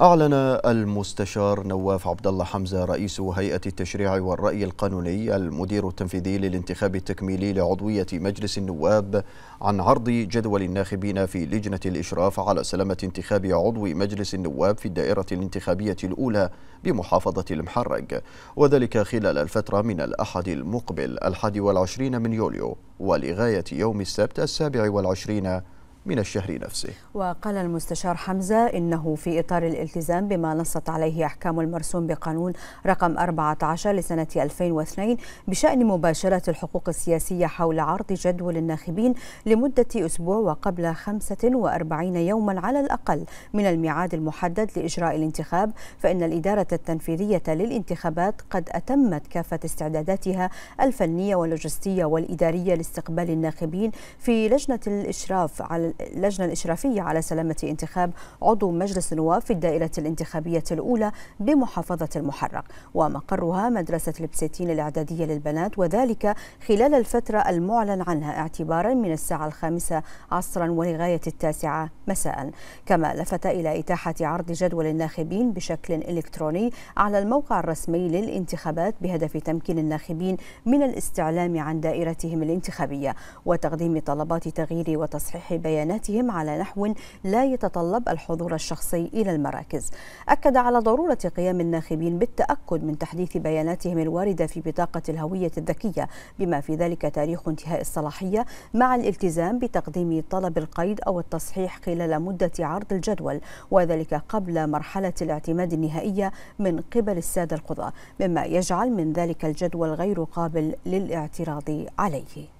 أعلن المستشار نواف عبد الله حمزة رئيس هيئة التشريع والرأي القانوني المدير التنفيذي للانتخاب التكميلي لعضوية مجلس النواب عن عرض جدول الناخبين في لجنة الإشراف على سلامة انتخاب عضو مجلس النواب في الدائرة الانتخابية الأولى بمحافظة المحرق وذلك خلال الفترة من الأحد المقبل الحادي والعشرين من يوليو ولغاية يوم السبت السابع والعشرين من الشهر نفسه وقال المستشار حمزة إنه في إطار الالتزام بما نصت عليه أحكام المرسوم بقانون رقم 14 لسنة 2002 بشأن مباشرة الحقوق السياسية حول عرض جدول الناخبين لمدة أسبوع وقبل 45 يوما على الأقل من الميعاد المحدد لإجراء الانتخاب فإن الإدارة التنفيذية للانتخابات قد أتمت كافة استعداداتها الفنية واللوجستية والإدارية لاستقبال الناخبين في لجنة الإشراف على اللجنة الإشرافية على سلامة انتخاب عضو مجلس النواب في الدائرة الانتخابية الأولى بمحافظة المحرق ومقرها مدرسة البسيتين الإعدادية للبنات وذلك خلال الفترة المعلن عنها اعتبارا من الساعة الخامسة عصرا ولغاية التاسعة مساء كما لفت إلى إتاحة عرض جدول الناخبين بشكل إلكتروني على الموقع الرسمي للانتخابات بهدف تمكين الناخبين من الاستعلام عن دائرتهم الانتخابية وتقديم طلبات تغيير وتصحيح بيانات بياناتهم على نحو لا يتطلب الحضور الشخصي إلى المراكز أكد على ضرورة قيام الناخبين بالتأكد من تحديث بياناتهم الواردة في بطاقة الهوية الذكية بما في ذلك تاريخ انتهاء الصلاحية مع الالتزام بتقديم طلب القيد أو التصحيح خلال مدة عرض الجدول وذلك قبل مرحلة الاعتماد النهائية من قبل السادة القضاة مما يجعل من ذلك الجدول غير قابل للاعتراض عليه